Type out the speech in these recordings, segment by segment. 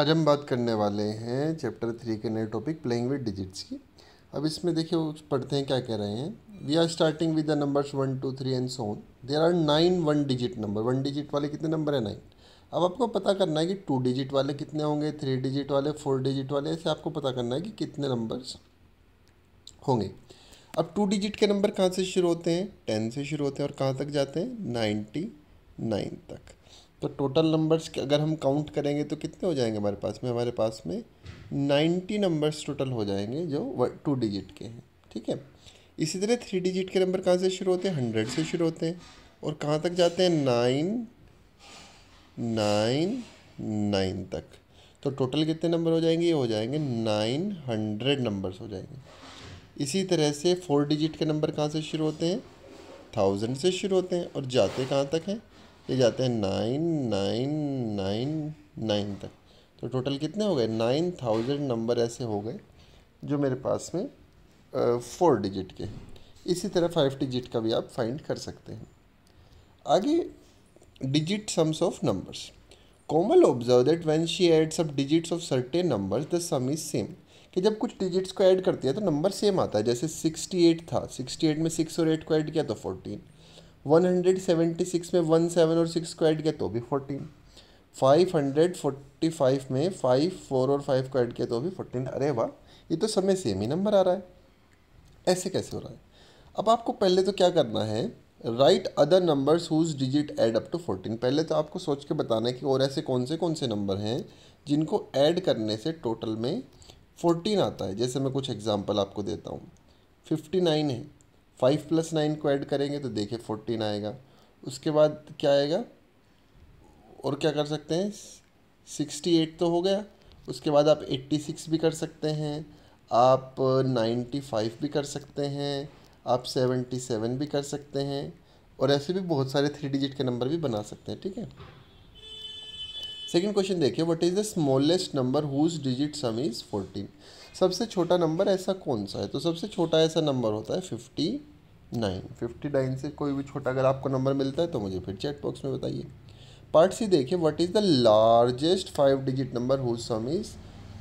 आज हम बात करने वाले हैं चैप्टर थ्री के नए टॉपिक प्लेइंग विद डिजिट्स की अब इसमें देखिए वो पढ़ते हैं क्या कह रहे हैं we are starting with the numbers one two three and so on there are nine one digit number one digit वाले कितने नंबर हैं नाइन अब आपको पता करना है कि टू डिजिट वाले कितने होंगे थ्री डिजिट वाले फोर डिजिट वाले ऐसे आपको पता करना है कि कितने नंबर्स होंगे अब टू डिजिट के नंबर कहाँ से शुरू होते हैं टेन से शुरू होते हैं और कहाँ तक जाते हैं नाइन्टी नाइन तक तो टोटल नंबर्स अगर हम काउंट करेंगे तो कितने हो जाएंगे हमारे पास में हमारे पास में नाइन्टी नंबर्स टोटल हो जाएंगे जो टू डिजिट के हैं ठीक है इसी तरह थ्री डिजिट के नंबर कहाँ से शुरू होते हैं हंड्रेड से शुरू होते हैं और कहाँ तक जाते हैं नाइन नाइन नाइन तक तो टोटल कितने नंबर हो जाएंगे ये हो जाएंगे नाइन हंड्रेड नंबर्स हो जाएंगे इसी तरह से फोर डिजिट के नंबर कहाँ से शुरू होते हैं थाउजेंड से शुरू होते हैं और जाते कहाँ तक हैं ये जाते हैं नाइन नाइन नाइन नाइन तक तो टोटल कितने हो गए नाइन थाउजेंड नंबर ऐसे हो गए जो मेरे पास में फोर डिजिट के इसी तरह फाइव डिजिट का भी आप फाइंड कर सकते हैं आगे digit sums of numbers Komal observe that when she adds up digits of certain numbers the sum is same कि जब कुछ डिजिट्स को ऐड करती है तो नंबर सेम आता है जैसे सिक्सटी एट था सिक्सटी एट में सिक्स और एट को ऐड किया तो फोर्टीन 176 में वन सेवन और सिक्स को ऐड किया तो भी फोर्टीन 545 में फाइव फोर और फाइव को ऐड किया तो भी फोर्टीन अरे वाह ये तो समय सेम ही नंबर आ रहा है ऐसे कैसे हो रहा है अब आपको पहले तो क्या करना है write other numbers whose digit add up to fourteen पहले तो आपको सोच के बताना है कि और ऐसे कौन से कौन से नंबर हैं जिनको ऐड करने से टोटल में फोर्टीन आता है जैसे मैं कुछ एग्जाम्पल आपको देता हूँ फिफ्टी नाइन है फाइव प्लस नाइन को ऐड करेंगे तो देखिए फोर्टीन आएगा उसके बाद क्या आएगा और क्या कर सकते हैं सिक्सटी एट तो हो गया उसके बाद आप एट्टी सिक्स भी कर सकते हैं आप नाइन्टी फाइव भी कर सकते हैं आप सेवेंटी सेवन भी कर सकते हैं और ऐसे भी बहुत सारे थ्री डिजिट के नंबर भी बना सकते हैं ठीक है सेकंड क्वेश्चन देखिए what is the smallest number whose digit sum is fourteen सबसे छोटा नंबर ऐसा कौन सा है तो सबसे छोटा ऐसा नंबर होता है फिफ्टी नाइन फिफ्टी नाइन से कोई भी छोटा अगर आपको नंबर मिलता है तो मुझे फिर चैट बॉक्स में बताइए पार्ट सी देखिए what is the largest five digit number whose sum is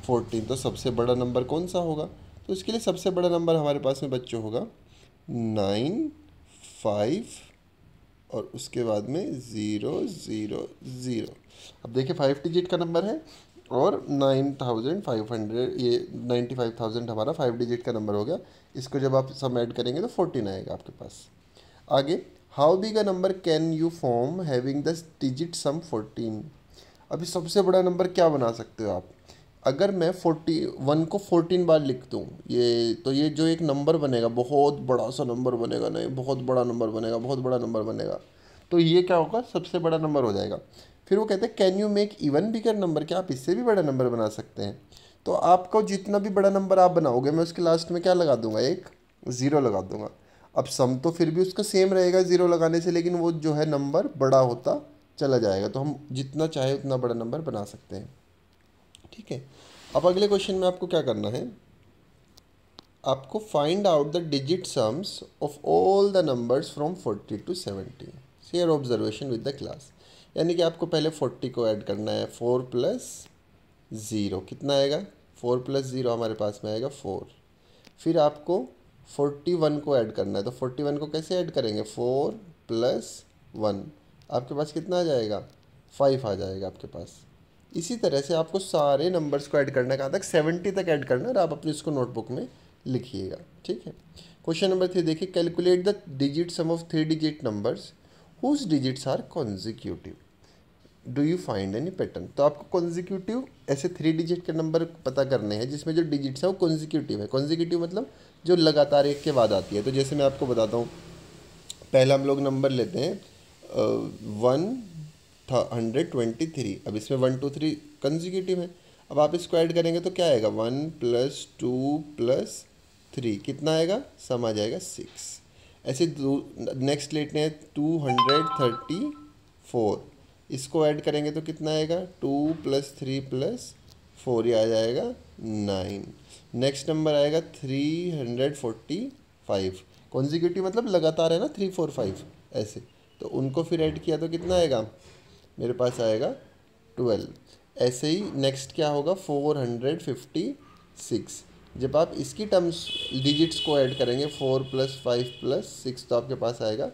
fourteen तो सबसे बड़ा नंबर कौन सा होगा तो इसके लिए सबसे बड़ा नंबर हमारे पास में बच्चों होगा नाइन फाइव और उसके बाद में ज़ीरो ज़ीरो ज़ीरो अब देखिए फाइव डिजिट का नंबर है और नाइन थाउजेंड फाइव हंड्रेड ये नाइन्टी फाइव थाउजेंड हमारा फाइव डिजिट का नंबर हो गया इसको जब आप सब ऐड करेंगे तो फोर्टीन आएगा आपके पास आगे how big a number can you form having the digit sum fourteen अभी सबसे बड़ा नंबर क्या बना सकते हो आप अगर मैं फोर्टी वन को फोर्टीन बार लिख दूँ ये तो ये जो एक नंबर बनेगा बहुत बड़ा सा नंबर बनेगा नहीं बहुत बड़ा नंबर बनेगा बहुत बड़ा नंबर बनेगा तो ये क्या होगा सबसे बड़ा नंबर हो जाएगा फिर वो कहते हैं can you make even bigger number क्या आप इससे भी बड़ा नंबर बना सकते हैं तो आपको जितना भी बड़ा नंबर आप बनाओगे मैं उसके लास्ट में क्या लगा दूंगा एक ज़ीरो लगा दूंगा अब सम तो फिर भी उसका सेम रहेगा ज़ीरो लगाने से लेकिन वो जो है नंबर बड़ा होता चला जाएगा तो हम जितना चाहे उतना बड़ा नंबर बना सकते हैं ठीक है अब अगले क्वेश्चन में आपको क्या करना है आपको find out the digit sums of all the numbers from forty to seventy clear observation with the class यानी कि आपको पहले फोर्टी को ऐड करना है फोर प्लस ज़ीरो कितना आएगा फोर प्लस ज़ीरो हमारे पास में आएगा फोर फिर आपको फोर्टी वन को ऐड करना है तो फोर्टी वन को कैसे ऐड करेंगे फोर प्लस वन आपके पास कितना आ जाएगा फाइव आ जाएगा आपके पास इसी तरह से आपको सारे नंबर्स को ऐड करना है कहाँ तक सेवेंटी तक ऐड करना है और आप अपनी इसको नोटबुक में लिखिएगा ठीक है क्वेश्चन नंबर थ्री देखिए calculate the digit sum of three digit numbers whose digits are consecutive do you find any pattern तो आपको कॉन्जिक्यूटिव ऐसे थ्री डिजिट के नंबर पता करने हैं जिसमें जो डिजिट्स हैं वो कॉन्जिक्यूटिव है कॉन्जिक्यूटिव मतलब जो लगातार एक के बाद आती है तो जैसे मैं आपको बताता हूँ पहला हम लोग नंबर लेते हैं वन हंड्रेड ट्वेंटी थ्री अब इसमें वन टू थ्री कंजिक्यूटिव है अब आप इसको ऐड करेंगे तो क्या आएगा one plus two plus three कितना आएगा सम आ जाएगा सिक्स ऐसे नेक्स्ट लेते हैं टू हंड्रेड थर्टी फोर इसको ऐड करेंगे तो कितना आएगा two plus three plus four ये आ जाएगा नाइन नेक्स्ट नंबर आएगा three hundred forty five consecutive मतलब लगातार है ना थ्री फोर फाइव ऐसे तो उनको फिर ऐड किया तो कितना आएगा मेरे पास आएगा ट्वेल्व ऐसे ही नेक्स्ट क्या होगा फोर हंड्रेड फिफ्टी सिक्स जब आप इसकी टर्म्स डिजिट्स को ऐड करेंगे four plus five plus six तो आपके पास आएगा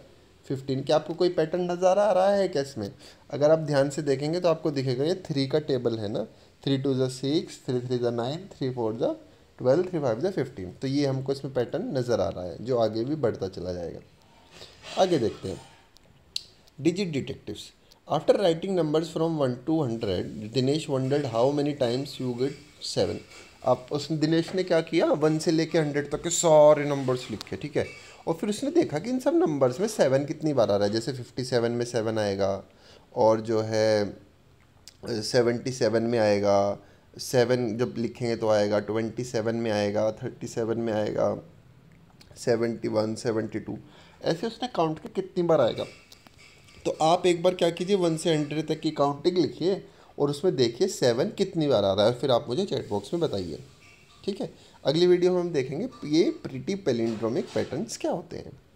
फिफ्टीन क्या आपको कोई पैटर्न नज़र आ रहा है क्या इसमें अगर आप ध्यान से देखेंगे तो आपको दिखेगा ये थ्री का टेबल है ना थ्री टू ज़ा सिक्स थ्री थ्री ज़ा नाइन थ्री फोर ज़ा ट्वेल्व थ्री फाइव ज़ा फिफ्टीन तो ये हमको इसमें पैटर्न नज़र आ रहा है जो आगे भी बढ़ता चला जाएगा आगे देखते हैं digit detectives After writing numbers from 1 to 100, Dinesh wondered how many times you get 7. अब उस दिनेश ने क्या किया वन से लेके हंड्रेड तक के सारे नंबर्स लिखे ठीक है और फिर उसने देखा कि इन सब नंबर्स में सेवन कितनी बार आ रहा है जैसे फिफ्टी सेवन में सेवन आएगा और जो है सेवेंटी सेवन में आएगा सेवन जब लिखेंगे तो आएगा ट्वेंटी सेवन में आएगा थर्टी सेवन में आएगा सेवेंटी वन सेवेंटी टू ऐसे उसने काउंट किया कितनी बार आएगा तो आप एक बार क्या कीजिए वन से हंड्रेड तक की काउंटिंग लिखिए और उसमें देखिए सेवन कितनी बार आ रहा है फिर आप मुझे चैट बॉक्स में बताइए ठीक है अगली वीडियो में हम देखेंगे ये प्रिटी पेलिंड्रोमिक पैटर्न्स क्या होते हैं